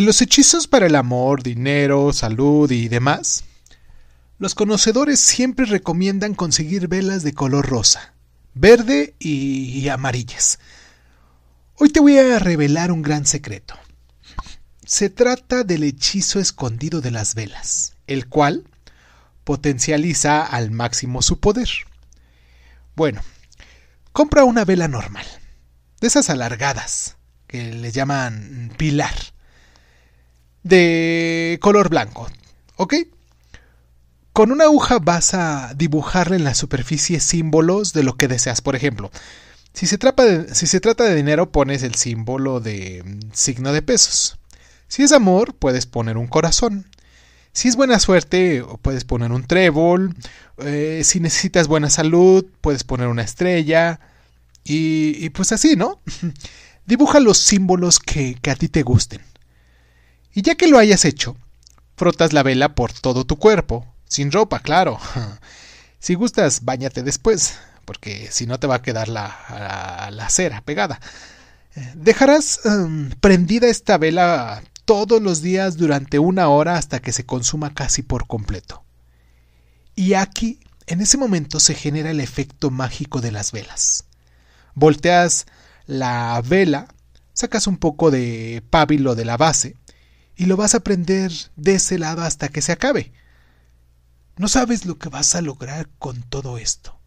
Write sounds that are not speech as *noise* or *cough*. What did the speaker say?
En los hechizos para el amor, dinero, salud y demás, los conocedores siempre recomiendan conseguir velas de color rosa, verde y amarillas. Hoy te voy a revelar un gran secreto. Se trata del hechizo escondido de las velas, el cual potencializa al máximo su poder. Bueno, compra una vela normal, de esas alargadas, que le llaman pilar de color blanco, ¿ok? Con una aguja vas a dibujarle en la superficie símbolos de lo que deseas, por ejemplo. Si se, trata de, si se trata de dinero, pones el símbolo de mm, signo de pesos. Si es amor, puedes poner un corazón. Si es buena suerte, puedes poner un trébol. Eh, si necesitas buena salud, puedes poner una estrella. Y, pues así, ¿no? *laughs* Dibuja los símbolos que, que a ti te gusten. Y ya que lo hayas hecho, frotas la vela por todo tu cuerpo, sin ropa, claro. *laughs* Si gustas, bañate después, porque si no te va a quedar la, la, cera pegada. Dejarás em, prendida esta vela todos los días durante una hora hasta que se consuma casi por completo. Y aquí, en ese momento, se genera el efecto mágico de las velas. Volteas la vela, sacas un poco de pábilo de la base y lo vas a aprender de ese lado hasta que se acabe. No sabes lo que vas a lograr con todo esto.